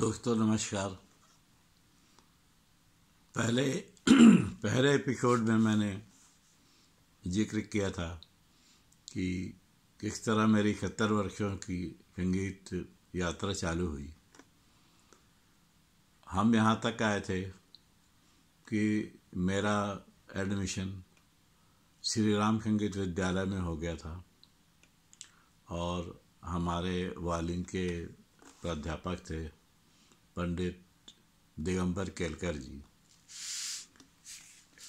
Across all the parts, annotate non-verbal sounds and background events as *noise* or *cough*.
दोस्तों नमस्कार पहले पहले एपिसोड में मैंने जिक्र किया था कि किस तरह मेरी इकहत्तर वर्षों की संगीत यात्रा चालू हुई हम यहाँ तक आए थे कि मेरा एडमिशन श्री राम संगीत विद्यालय में हो गया था और हमारे वालिन के प्राध्यापक थे पंडित दिगंबर केलकर जी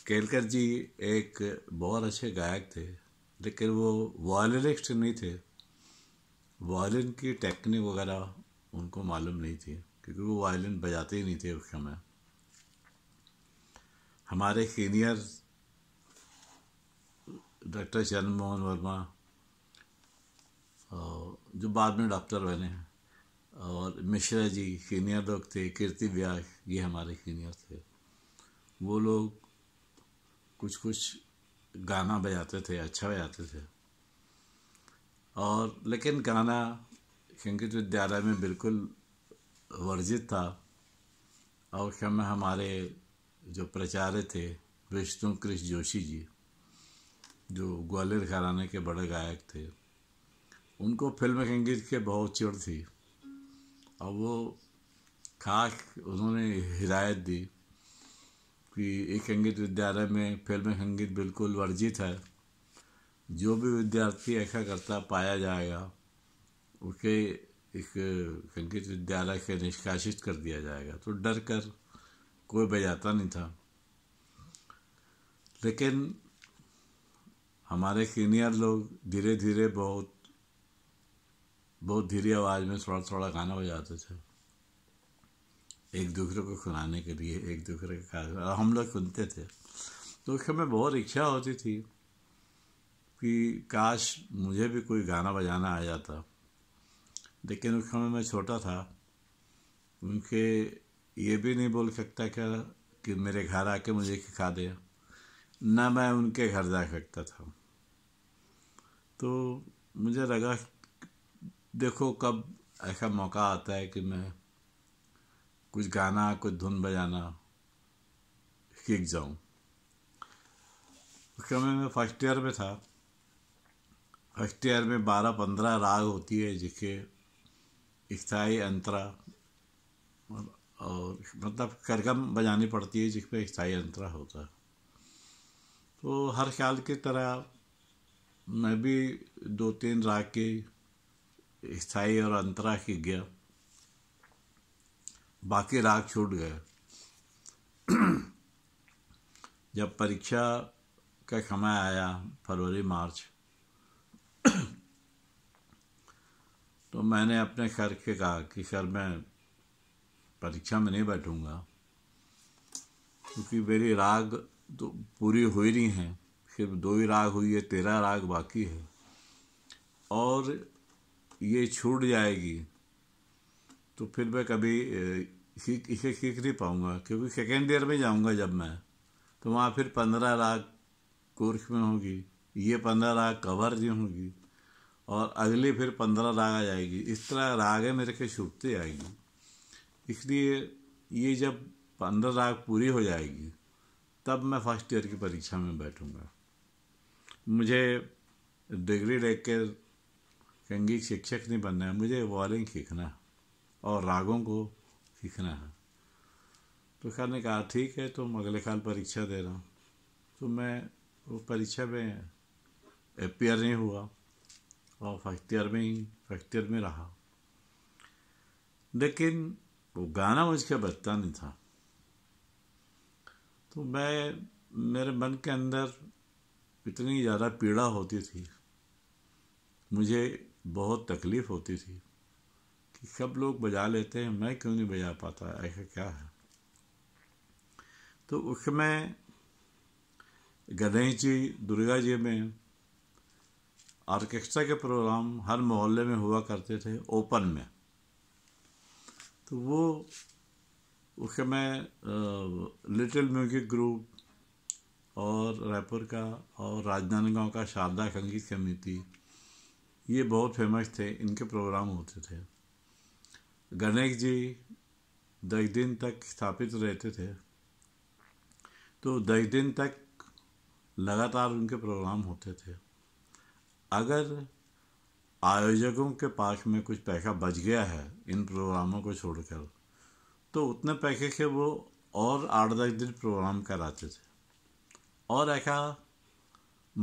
केलकर जी एक बहुत अच्छे गायक थे लेकिन वो वायलिनिस्ट नहीं थे वायलिन की टेक्निक वगैरह उनको मालूम नहीं थी क्योंकि वो वायलिन बजाते ही नहीं थे उस समय हमारे सीनियर डॉक्टर चरण मोहन वर्मा जो बाद में डॉक्टर बने हैं और मिश्रा जी सीनियर लोग तो थे कीर्ति व्यास ये हमारे सीनियर थे वो लोग कुछ कुछ गाना बजाते थे अच्छा बजाते थे और लेकिन गाना संगीत तो विद्यालय में बिल्कुल वर्जित था और उस हमारे जो प्रचार्य थे विष्णु कृष्ण जोशी जी जो ग्वालियर घराने के बड़े गायक थे उनको फिल्म संगीत के बहुत चिड़ थी और वो खास उन्होंने हिदायत दी कि एक संगीत विद्यालय में फिल्म संगीत बिल्कुल वर्जित है जो भी विद्यार्थी ऐसा करता पाया जाएगा उसे एक संगीत विद्यालय से निष्कासित कर दिया जाएगा तो डर कर कोई बजाता नहीं था लेकिन हमारे सीनियर लोग धीरे धीरे बहुत बहुत धीरे आवाज़ में थोड़ा थोड़ा गाना बजाते थे एक दूसरे को सुनाने के लिए एक दूसरे के कागज हम लोग सुनते थे तो उस समय बहुत इच्छा होती थी कि काश मुझे भी कोई गाना बजाना आ जाता लेकिन उस समय मैं छोटा था उनके ये भी नहीं बोल सकता क्या कि मेरे घर आके मुझे सिखा दे ना मैं उनके घर जा सकता था तो मुझे लगा देखो कब ऐसा मौका आता है कि मैं कुछ गाना कुछ धुन बजाना सीख जाऊँ उस समय मैं फर्स्ट ईयर में था फर्स्ट ईयर में बारह पंद्रह राग होती है जिसके स्थाई अंतरा और मतलब करगम बजानी पड़ती है जिसपे स्थाई अंतरा होता है तो हर साल की तरह मैं भी दो तीन राग के स्थाई और अंतरा की गया बाकी राग छूट गए जब परीक्षा का समय आया फरवरी मार्च तो मैंने अपने घर के कहा कि सर मैं परीक्षा में नहीं बैठूंगा क्योंकि मेरी राग तो पूरी हुई नहीं है सिर्फ दो ही राग हुई है तेरह राग बाकी है और ये छूट जाएगी तो फिर मैं कभी इसे सीख नहीं पाऊँगा क्योंकि सेकेंड ईयर में जाऊँगा जब मैं तो वहाँ फिर पंद्रह लाख कोर्स में होगी ये पंद्रह लाख कवर जी होगी और अगली फिर पंद्रह राग आ जाएगी इस तरह रागें मेरे के छूटती आएगी इसलिए ये जब पंद्रह राग पूरी हो जाएगी तब मैं फर्स्ट ईयर की परीक्षा में बैठूँगा मुझे डिग्री लेकर कंगी शिक्षक नहीं बनना है मुझे वॉलिंग सीखना और रागों को सीखना है तो खैर ने कहा ठीक है तुम अगले साल परीक्षा दे रहा हूँ तो मैं वो परीक्षा में एपियर नहीं हुआ और फर्स्ट ईयर में ही फर्स्ट ईयर में रहा लेकिन वो गाना मुझके बचता नहीं था तो मैं मेरे मन के अंदर इतनी ज़्यादा पीड़ा होती थी मुझे बहुत तकलीफ़ होती थी कि सब लोग बजा लेते हैं मैं क्यों नहीं बजा पाता ऐसा क्या है तो उसमें गणेश जी दुर्गा जी में आर्केस्ट्रा के प्रोग्राम हर मोहल्ले में हुआ करते थे ओपन में तो वो उस में लिटिल म्यूजिक ग्रुप और रायपुर का और राजनांदगांव का शारदा संगीत समिति ये बहुत फेमस थे इनके प्रोग्राम होते थे गणेश जी दस दिन तक स्थापित रहते थे तो दस दिन तक लगातार उनके प्रोग्राम होते थे अगर आयोजकों के पास में कुछ पैसा बच गया है इन प्रोग्रामों को छोड़कर तो उतने पैसे के वो और आठ दस दिन प्रोग्राम कराते थे और ऐसा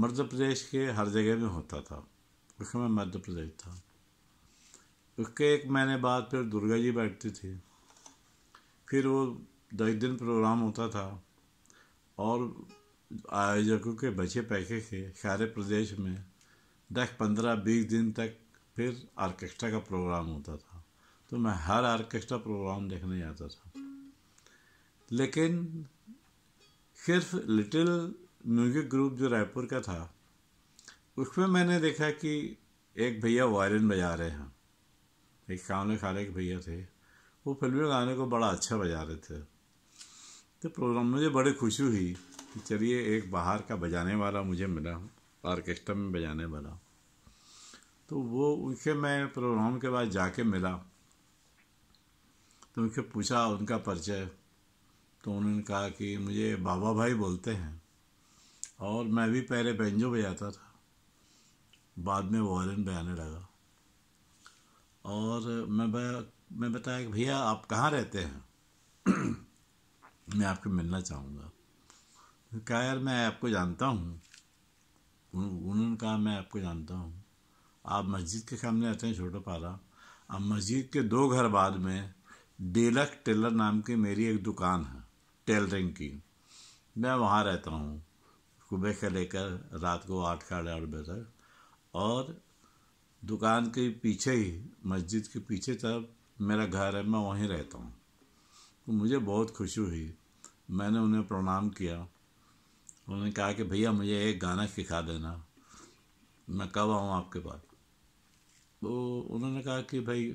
मध्य प्रदेश के हर जगह में होता था उसके मैं मध्य प्रदेश था उसके एक महीने बाद फिर दुर्गा जी बैठती थी फिर वो दस दिन प्रोग्राम होता था और आयोजकों के बचे पैके के सारे प्रदेश में दस पंद्रह बीस दिन तक फिर आर्केस्ट्रा का प्रोग्राम होता था तो मैं हर आर्केस्ट्रा प्रोग्राम देखने जाता था लेकिन सिर्फ लिटिल म्यूजिक ग्रुप जो रायपुर का था उसमें मैंने देखा कि एक भैया वायलिन बजा रहे हैं एक कावले खाले के भैया थे वो फिल्मी गाने को बड़ा अच्छा बजा रहे थे तो प्रोग्राम मुझे बड़ी खुशी हुई कि चलिए एक बाहर का बजाने वाला मुझे मिला ऑर्केस्ट्रा में बजाने वाला तो वो उनके मैं प्रोग्राम के बाद जाके मिला तो उनसे पूछा उनका परिचय तो उन्होंने कहा कि मुझे बाबा भाई बोलते हैं और मैं भी पहले बेंजो बजाता था बाद में वो भी आने लगा और मैं बया मैं बताया कि भैया आप कहाँ रहते हैं *clears throat* मैं आपको मिलना चाहूँगा कहा यार मैं आपको जानता हूँ उन्होंने कहा मैं आपको जानता हूँ आप मस्जिद के सामने रहते हैं छोटा पारा अब मस्जिद के दो घर बाद में डेलक टेलर नाम की मेरी एक दुकान है टेलरिंग की मैं वहाँ रहता हूँ सुबह से लेकर रात को आठ साढ़े आठ बजे तक और दुकान के पीछे ही मस्जिद के पीछे तब मेरा घर है मैं वहीं रहता हूँ तो मुझे बहुत खुशी हुई मैंने उन्हें प्रणाम किया उन्होंने कहा कि भैया मुझे एक गाना सिखा देना मैं कब आऊँ आपके पास तो उन्होंने कहा कि भाई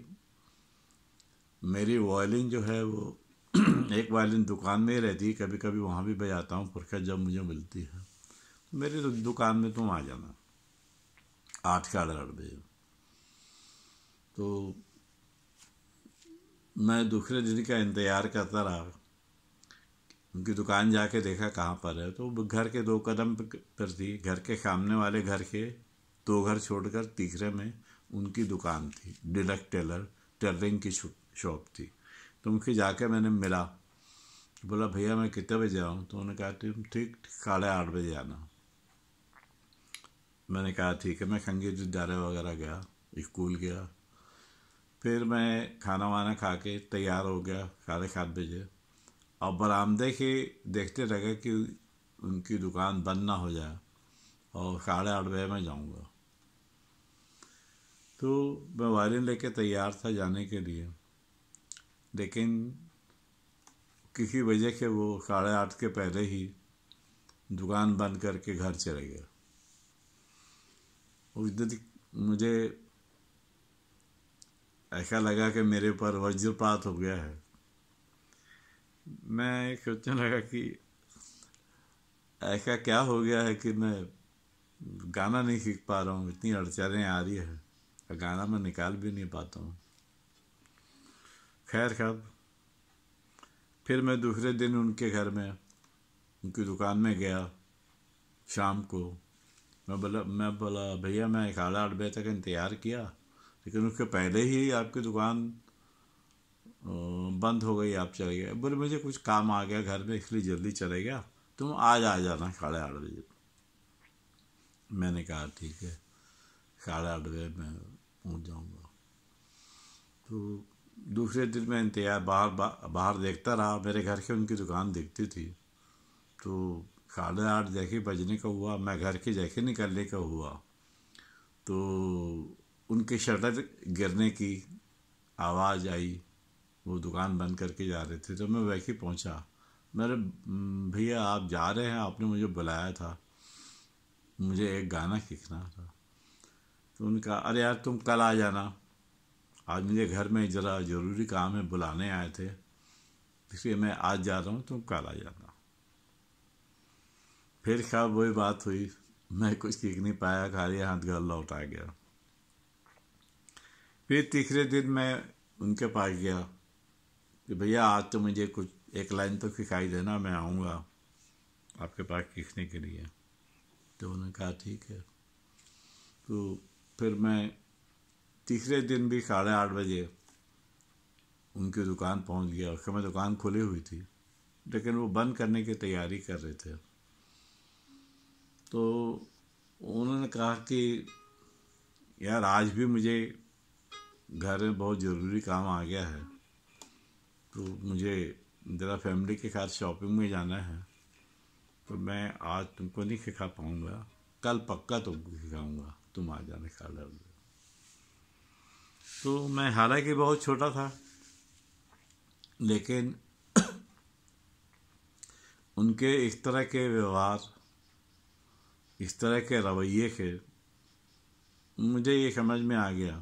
मेरी वायलिन जो है वो *clears throat* एक वायलिन दुकान में ही रहती है कभी कभी वहाँ भी बजाता हूँ फुर्सत जब मुझे मिलती है मेरी दुकान में तुम आ जाना आठ का रणबीर तो मैं दूसरे दिन का इंतज़ार करता रहा उनकी दुकान जाके देखा कहाँ पर है तो घर के दो कदम पर थी घर के सामने वाले घर के दो घर छोड़कर तीसरे में उनकी दुकान थी डिलक टेलर टेलरिंग की शॉप थी तो उनके जाके मैंने मिला बोला भैया मैं कितने बजे आऊँ तो उन्होंने कहा तुम ठीक साढ़े आठ बजे आना मैंने कहा ठीक है मैं खंगे विद्यालय वगैरह गया स्कूल गया फिर मैं खाना वाना खा के तैयार हो गया साढ़े सात बजे और बरामदे के देखते रह गए कि उनकी दुकान बंद ना हो जाए और साढ़े आठ बजे मैं जाऊँगा तो मैं वायरिन लेके तैयार था जाने के लिए लेकिन किसी वजह से वो साढ़े आठ के पहले ही दुकान बंद करके घर चले गया उस मुझे ऐसा लगा कि मेरे ऊपर वज्रपात हो गया है मैं सोचने लगा कि ऐसा क्या हो गया है कि मैं गाना नहीं सीख पा रहा हूँ इतनी अड़चने आ रही है गाना मैं निकाल भी नहीं पाता हूँ खैर खैर फिर मैं दूसरे दिन उनके घर में उनकी दुकान में गया शाम को मैं बोला मैं बोला भैया मैं साढ़े आठ बजे तक इंतज़ार किया लेकिन उसके पहले ही आपकी दुकान बंद हो गई आप चले गए बोले मुझे कुछ काम आ गया घर में इसलिए जल्दी चले गया तुम आज आ जाना साढ़े आठ बजे मैंने कहा ठीक है साढ़े आठ बजे मैं पहुँच जाऊँगा तो दूसरे दिन मैं इंतजार बाहर बाहर देखता रहा मेरे घर के उनकी दुकान दिखती थी तो काले आठ जैके बजने का हुआ मैं घर के जैके निकलने का हुआ तो उनके शटर गिरने की आवाज़ आई वो दुकान बंद करके जा रहे थे तो मैं वैसे पहुंचा मेरे भैया आप जा रहे हैं आपने मुझे बुलाया था मुझे एक गाना सीखना था तो उनका अरे यार तुम कल आ जाना आज मुझे घर में ज़रा ज़रूरी काम है बुलाने आए थे इसलिए मैं आज जा रहा हूँ तुम कल आ जाना फिर खैर वही बात हुई मैं कुछ सीख नहीं पाया खाली हाथ घर लौट आ गया फिर तीसरे दिन मैं उनके पास गया कि भैया आज तो मुझे कुछ एक लाइन तो सिखाई देना मैं आऊँगा आपके पास सीखने के लिए तो उन्होंने कहा ठीक है तो फिर मैं तीसरे दिन भी साढ़े आठ बजे उनकी दुकान पहुंच गया उस समय दुकान खुली हुई थी लेकिन वो बंद करने की तैयारी कर रहे थे तो उन्होंने कहा कि यार आज भी मुझे घर में बहुत ज़रूरी काम आ गया है तो मुझे ज़रा फैमिली के साथ शॉपिंग में जाना है तो मैं आज तुमको नहीं सिखा पाऊँगा कल पक्का तुमको सिखाऊँगा तुम आ जाने खा लोगे तो मैं हालांकि बहुत छोटा था लेकिन *clears throat* उनके इस तरह के व्यवहार इस तरह के रवैये के मुझे ये समझ में आ गया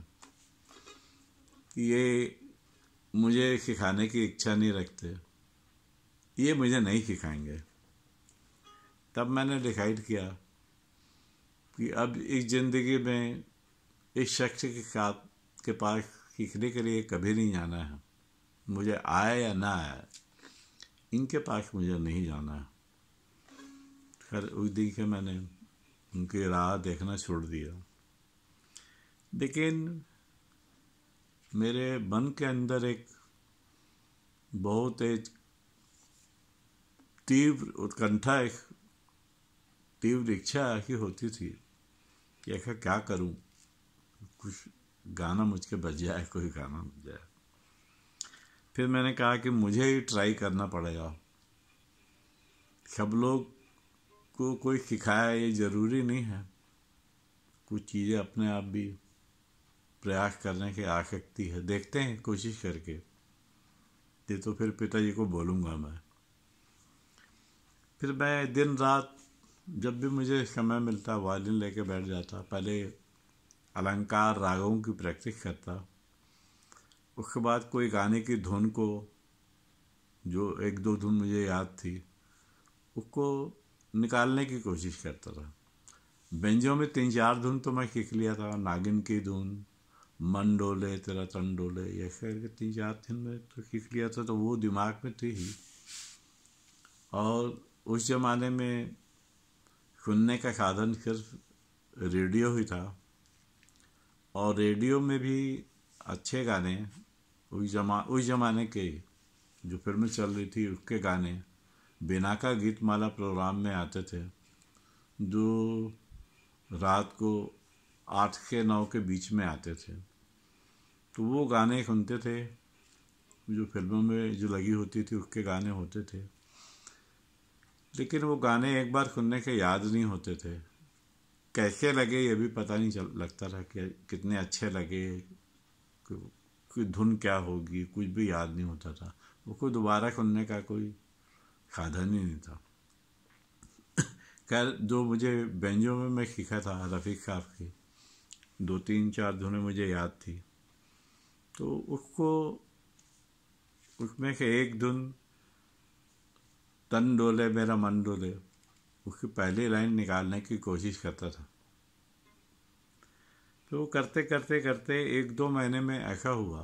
कि ये मुझे सिखाने की इच्छा नहीं रखते ये मुझे नहीं सिखाएंगे तब मैंने डिसाइड किया कि अब इस ज़िंदगी में इस शख्स के साथ के पास सीखने के लिए कभी नहीं जाना है मुझे आए या ना आए इनके पास मुझे नहीं जाना है खैर उस दिन से मैंने उनके राह देखना छोड़ दिया लेकिन मेरे मन के अंदर एक बहुत एक तीव्र उत्कंठा एक तीव्र इच्छा ही होती थी कि ऐसा क्या करूं कुछ गाना मुझके बज जाए कोई गाना बच जाए फिर मैंने कहा कि मुझे ही ट्राई करना पड़ेगा सब लोग को कोई सिखाया ये ज़रूरी नहीं है कुछ चीज़ें अपने आप भी प्रयास करने की आ सकती है देखते हैं कोशिश करके ये तो फिर पिताजी को बोलूँगा मैं फिर मैं दिन रात जब भी मुझे समय मिलता वायलिन लेके बैठ जाता पहले अलंकार रागों की प्रैक्टिस करता उसके बाद कोई गाने की धुन को जो एक दो धुन मुझे याद थी उसको निकालने की कोशिश करता था बेंजो में तीन चार धुन तो मैं सीख लिया था नागिन की धुन मन डोले तेरा तन डोले यह खैर के तीन चार दिन में तो सीख लिया था तो वो दिमाग में थी तो ही और उस ज़माने में सुनने का साधन सिर्फ रेडियो ही था और रेडियो में भी अच्छे गाने उस जमा उस ज़माने के जो फिल्में चल रही थी उसके गाने बिना का गीतमाला प्रोग्राम में आते थे जो रात को आठ के नौ के बीच में आते थे तो वो गाने सुनते थे जो फिल्मों में जो लगी होती थी उसके गाने होते थे लेकिन वो गाने एक बार सुनने के याद नहीं होते थे कैसे लगे ये भी पता नहीं चल लगता था कि कितने अच्छे लगे कि धुन क्या होगी कुछ भी याद नहीं होता था वो कोई दोबारा सुनने का कोई खाधा नहीं था खैर जो मुझे बेंजो में मैं सीखा था रफ़ीक साहब की दो तीन चार धुने मुझे याद थी तो उसको उसमें से एक धुन तन डोले मेरा मन डोले उसकी पहली लाइन निकालने की कोशिश करता था तो करते करते करते एक दो महीने में ऐसा हुआ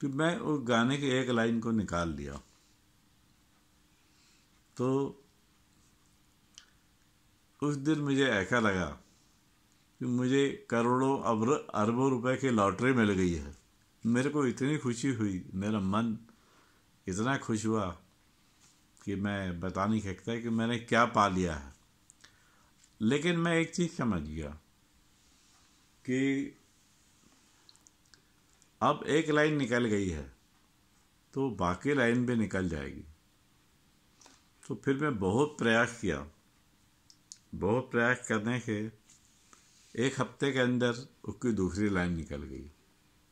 कि मैं उस गाने की एक लाइन को निकाल लिया तो उस दिन मुझे ऐसा लगा कि मुझे करोड़ों अब अरबों रुपए की लॉटरी मिल गई है मेरे को इतनी खुशी हुई मेरा मन इतना खुश हुआ कि मैं बता नहीं सकता कि मैंने क्या पा लिया है लेकिन मैं एक चीज़ समझ गया कि अब एक लाइन निकल गई है तो बाकी लाइन भी निकल जाएगी तो फिर मैं बहुत प्रयास किया बहुत प्रयास करने के एक हफ्ते के अंदर उसकी दूसरी लाइन निकल गई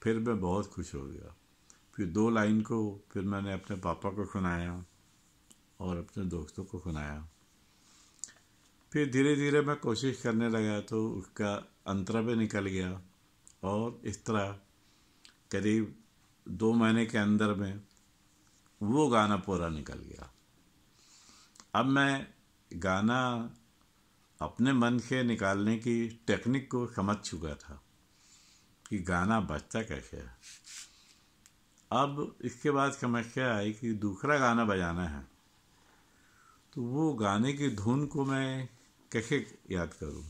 फिर मैं बहुत खुश हो गया फिर दो लाइन को फिर मैंने अपने पापा को सुनाया और अपने दोस्तों को सुनाया फिर धीरे धीरे मैं कोशिश करने लगा तो उसका अंतरा भी निकल गया और इस तरह करीब दो महीने के अंदर में वो गाना पूरा निकल गया अब मैं गाना अपने मन से निकालने की टेक्निक को समझ चुका था कि गाना बजता कैसे है अब इसके बाद समस्या आई कि दूसरा गाना बजाना है तो वो गाने की धुन को मैं कैसे याद करूं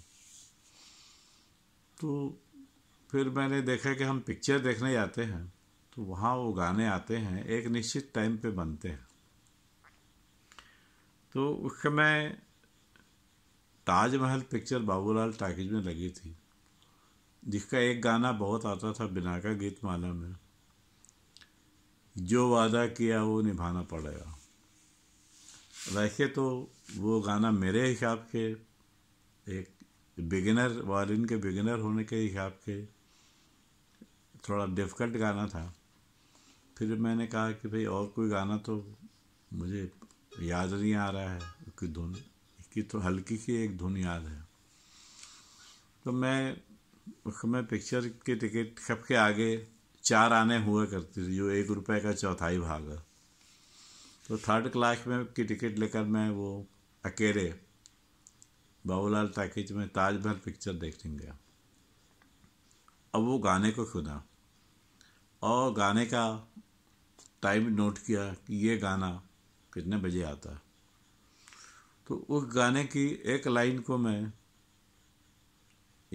तो फिर मैंने देखा कि हम पिक्चर देखने जाते हैं तो वहाँ वो गाने आते हैं एक निश्चित टाइम पे बनते हैं तो उस समय ताजमहल पिक्चर बाबूलाल टाकिज में लगी थी जिसका एक गाना बहुत आता था बिना का गीत माला में जो वादा किया वो निभाना पड़ेगा वैसे तो वो गाना मेरे हिसाब के एक बिगिनर वायलिन के बिगिनर होने के हिसाब के थोड़ा डिफ़िकल्ट गाना था फिर मैंने कहा कि भाई और कोई गाना तो मुझे याद नहीं आ रहा है कि धुन की तो हल्की की एक धुन याद है तो मैं मैं पिक्चर के टिकट खप के आगे चार आने हुआ करती थी जो एक रुपए का चौथाई भाग है तो थर्ड क्लास में की टिकट लेकर मैं वो अकेले बाबूलाल टैकेज में ताजमहल पिक्चर देखने गया अब वो गाने को सुना और गाने का टाइम नोट किया कि ये गाना कितने बजे आता है तो उस गाने की एक लाइन को मैं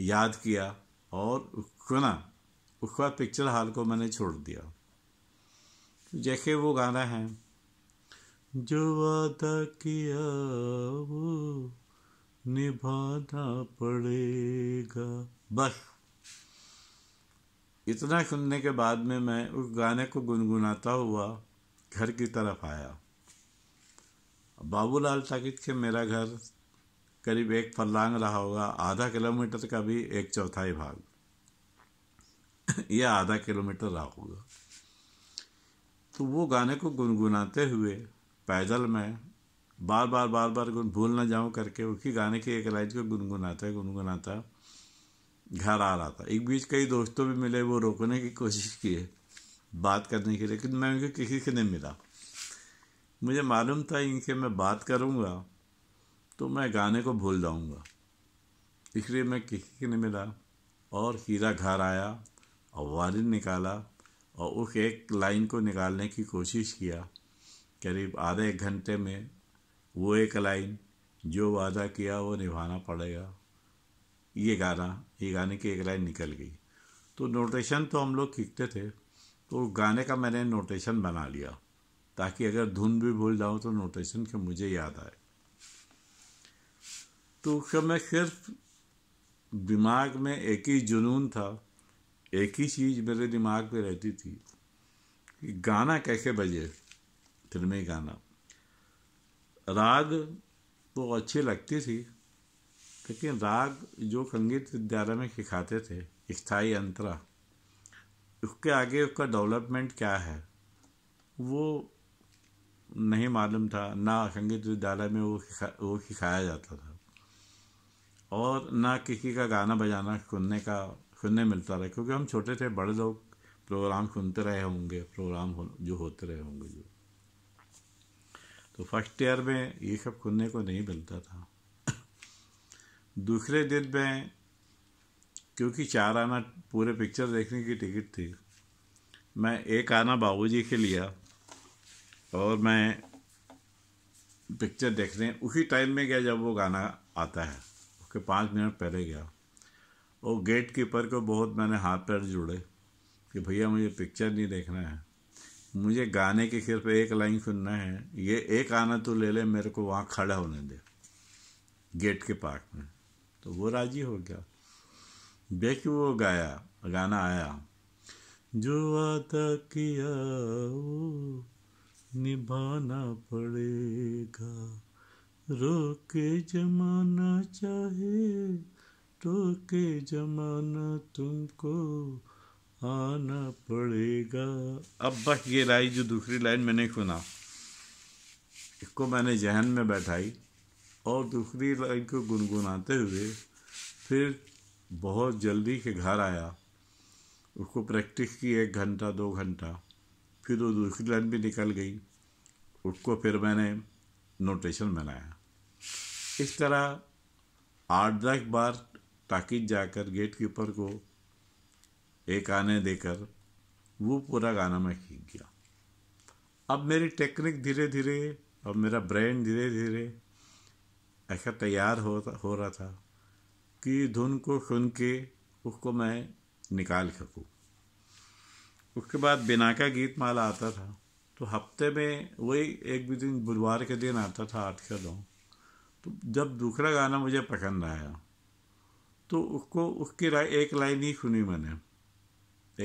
याद किया और उसको ना उसका पिक्चर हाल को मैंने छोड़ दिया जैसे वो गाना है जो वादा किया वो निभाना पड़ेगा बस इतना सुनने के बाद में मैं उस गाने को गुनगुनाता हुआ घर की तरफ आया बाबूलाल साकित के मेरा घर करीब एक फरलांग रहा होगा आधा किलोमीटर का भी एक चौथाई भाग यह आधा किलोमीटर रहा होगा तो वो गाने को गुनगुनाते हुए पैदल में बार बार बार बार गुन भूल ना जाऊँ करके उसी गाने की एक लाइन को गुनगुनाता गुनगुनाता घर आ रहा था एक बीच कई दोस्तों भी मिले वो रोकने की कोशिश किए बात करने के लिए लेकिन मैं उनके किसी से नहीं मिला मुझे मालूम था इनके मैं बात करूँगा तो मैं गाने को भूल जाऊँगा इसलिए मैं किसी के नहीं मिला और हीरा घर आया और वारिन निकाला और उस एक लाइन को निकालने की कोशिश किया करीब आधे एक घंटे में वो एक लाइन जो वादा किया वो निभाना पड़ेगा ये गाना ये गाने की एक लाइन निकल गई तो नोटेशन तो हम लोग सीखते थे तो गाने का मैंने नोटेशन बना लिया ताकि अगर धुन भी भूल जाऊँ तो नोटेशन के मुझे याद आए तो क्या मैं सिर्फ दिमाग में एक ही जुनून था एक ही चीज़ मेरे दिमाग में रहती थी कि गाना कैसे बजे फिल्मी गाना राग तो अच्छी लगती थी लेकिन राग जो संगीत विद्यालय में सिखाते थे स्थाई अंतरा उसके आगे उसका डेवलपमेंट क्या है वो नहीं मालूम था ना संगीत विद्यालय में वो वो सिखाया जाता था और ना किसी का गाना बजाना सुनने का सुनने मिलता रहा क्योंकि हम छोटे थे बड़े लोग प्रोग्राम सुनते रहे होंगे प्रोग्राम हो, जो होते रहे होंगे जो तो फर्स्ट ईयर में ये सब सुनने को नहीं मिलता था *coughs* दूसरे दिन में क्योंकि चार आना पूरे पिक्चर देखने की टिकट थी मैं एक आना बाबूजी के लिया और मैं पिक्चर देखने उसी टाइम में गया जब वो गाना आता है उसके पाँच मिनट पहले गया वो गेट कीपर को बहुत मैंने हाथ पैर जुड़े कि भैया मुझे पिक्चर नहीं देखना है मुझे गाने के सिर्फ एक लाइन सुनना है ये एक आना तो ले ले मेरे को वहाँ खड़ा होने दे गेट के पार्क में तो वो राजी हो गया देख वो गाया गाना आया जो आता किया वो निभाना पड़ेगा रोके जमाना चाहे रोके जमाना तुमको आना पड़ेगा अब बस ये लाई जो दूसरी लाइन मैंने सुना इसको मैंने जहन में बैठाई और दूसरी लाइन को गुनगुनाते हुए फिर बहुत जल्दी से घर आया उसको प्रैक्टिस की एक घंटा दो घंटा फिर वो दूसरी लाइन भी निकल गई उसको फिर मैंने नोटेशन बनाया इस तरह आठ दस बार ताकिद जाकर गेट कीपर को एक आने देकर वो पूरा गाना मैं खींच गया अब मेरी टेक्निक धीरे धीरे और मेरा ब्रेन धीरे धीरे ऐसा तैयार हो हो रहा था कि धुन को सुन के उसको मैं निकाल सकूँ उसके बाद बिना का गीत माला आता था तो हफ्ते में वही एक भी दिन बुधवार के दिन आता था आठ का दो तो जब दूसरा गाना मुझे पसंद आया तो उसको उसकी एक लाइन ही सुनी मैंने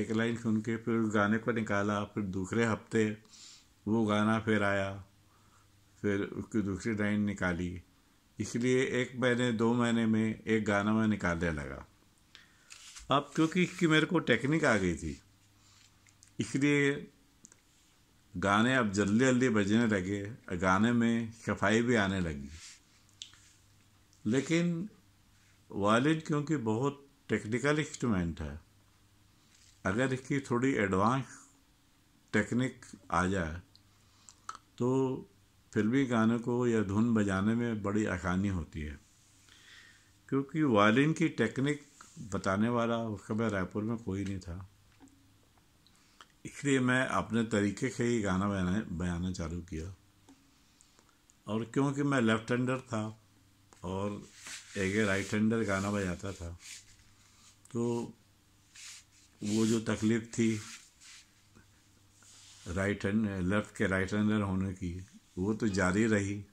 एक लाइन सुन के फिर उस गाने को निकाला फिर दूसरे हफ्ते वो गाना फिर आया फिर उसकी दूसरी लाइन निकाली इसलिए एक महीने दो महीने में एक गाना मैं निकालने लगा अब क्योंकि इसकी मेरे को टेक्निक आ गई थी इसलिए गाने अब जल्दी जल्दी बजने लगे गाने में सफाई भी आने लगी लेकिन वायलिन क्योंकि बहुत टेक्निकल इंस्ट्रूमेंट है अगर इसकी थोड़ी एडवांस टेक्निक आ जाए तो फिल्मी गाने को या धुन बजाने में बड़ी आसानी होती है क्योंकि वायलिन की टेक्निक बताने वाला उस समय रायपुर में कोई नहीं था इसलिए मैं अपने तरीके से ही गाना बयाना बयाना चालू किया और क्योंकि मैं लेफ्ट हैंडर था और एक राइट हैंडर गाना बजाता था तो वो जो तकलीफ थी राइट हैंड लेफ्ट के राइट हैंडर होने की वो तो जारी रही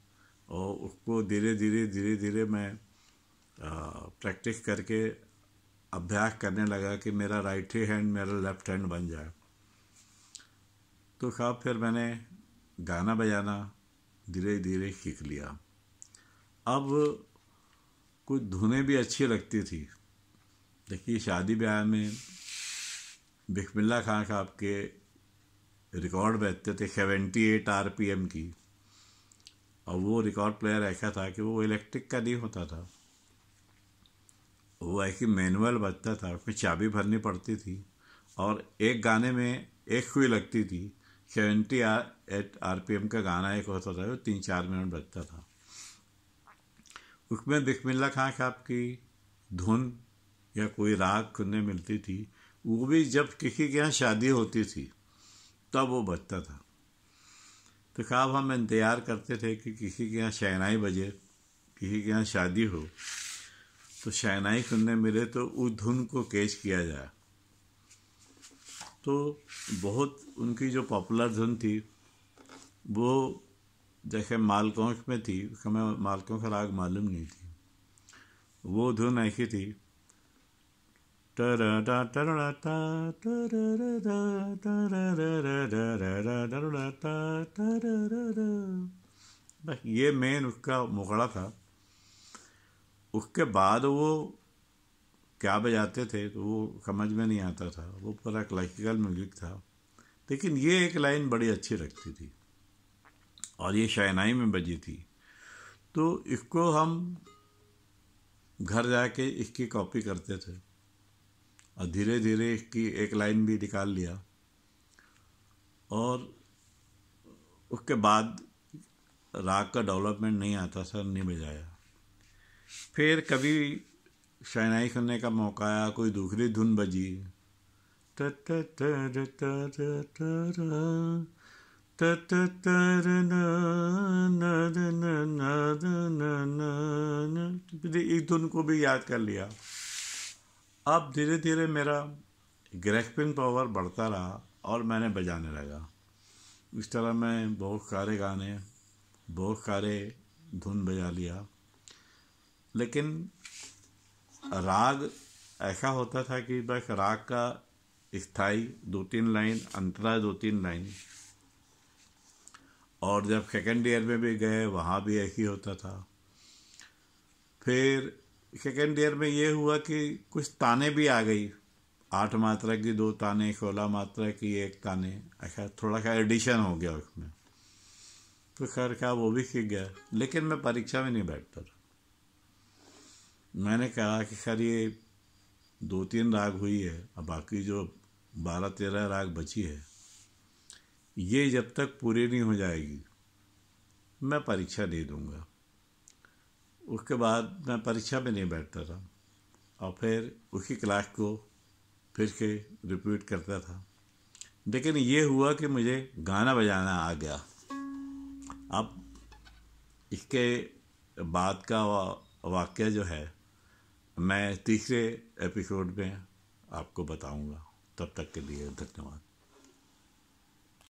और उसको धीरे धीरे धीरे धीरे मैं प्रैक्टिस करके अभ्यास करने लगा कि मेरा राइट ही हैंड मेरा लेफ्ट हैंड बन जाए तो खाब फिर मैंने गाना बजाना धीरे धीरे सीख लिया अब कुछ धुनें भी अच्छी लगती थी देखिए शादी ब्याह में बिस्मिल्ला खान साहब के रिकॉर्ड बजते थे seventy eight R P M की और वो रिकॉर्ड प्लेयर ऐसा था कि वो इलेक्ट्रिक का नहीं होता था वो ऐसी मैनुअल बजता था उसमें चाबी भरनी पड़ती थी और एक गाने में एक हुई लगती थी seventy eight R P M का गाना एक होता था वो तीन चार मिनट बजता था उसमें दिखमिल्ला खां साहब की धुन या कोई राग सुनने मिलती थी वो भी जब किसी के यहाँ शादी होती थी तब वो बजता था तो साहब हम इंतज़ार करते थे कि किसी के यहाँ शहनाई बजे किसी के यहाँ शादी हो तो शहनाई सुनने मिले तो उस धुन को कैच किया जाए तो बहुत उनकी जो पॉपुलर धुन थी वो जैसे मालकोंख में थी हमें का राग मालूम नहीं थी वो धुन ऐसी थी बस ये मेन उसका मुखड़ा था उसके बाद वो क्या बजाते थे तो वो समझ में नहीं आता था वो पूरा क्लासिकल म्यूजिक था लेकिन ये एक लाइन बड़ी अच्छी रखती थी और ये शहनाई में बजी थी तो इसको हम घर जाके इसकी कॉपी करते थे और धीरे धीरे इसकी एक लाइन भी निकाल लिया और उसके बाद राग का डेवलपमेंट नहीं आता था नहीं बजाया फिर कभी शहनाई करने का मौका आया कोई दूसरी धुन बजी इस धुन को भी याद कर लिया अब धीरे धीरे मेरा ग्रेस्पिंग पावर बढ़ता रहा और मैंने बजाने लगा इस तरह मैं बहुत सारे गाने बहुत सारे धुन बजा लिया लेकिन राग ऐसा होता था कि बस राग का स्थाई दो तीन लाइन अंतरा दो तीन लाइन और जब सेकेंड ईयर में भी गए वहाँ भी ऐसी होता था फिर सेकेंड ईयर में ये हुआ कि कुछ ताने भी आ गई आठ मात्रा की दो ताने सोलह मात्रा की एक ताने ऐसा थोड़ा सा एडिशन हो गया उसमें तो खैर क्या वो भी सीख गया लेकिन मैं परीक्षा में नहीं बैठता था मैंने कहा कि खैर ये दो तीन राग हुई है अब बाकी जो बारह तेरह राग बची है ये जब तक पूरी नहीं हो जाएगी मैं परीक्षा दे दूँगा उसके बाद मैं परीक्षा में नहीं बैठता था और फिर उसी क्लास को फिर से रिपीट करता था लेकिन ये हुआ कि मुझे गाना बजाना आ गया अब इसके बाद का वाक्य जो है मैं तीसरे एपिसोड में आपको बताऊंगा तब तक के लिए धन्यवाद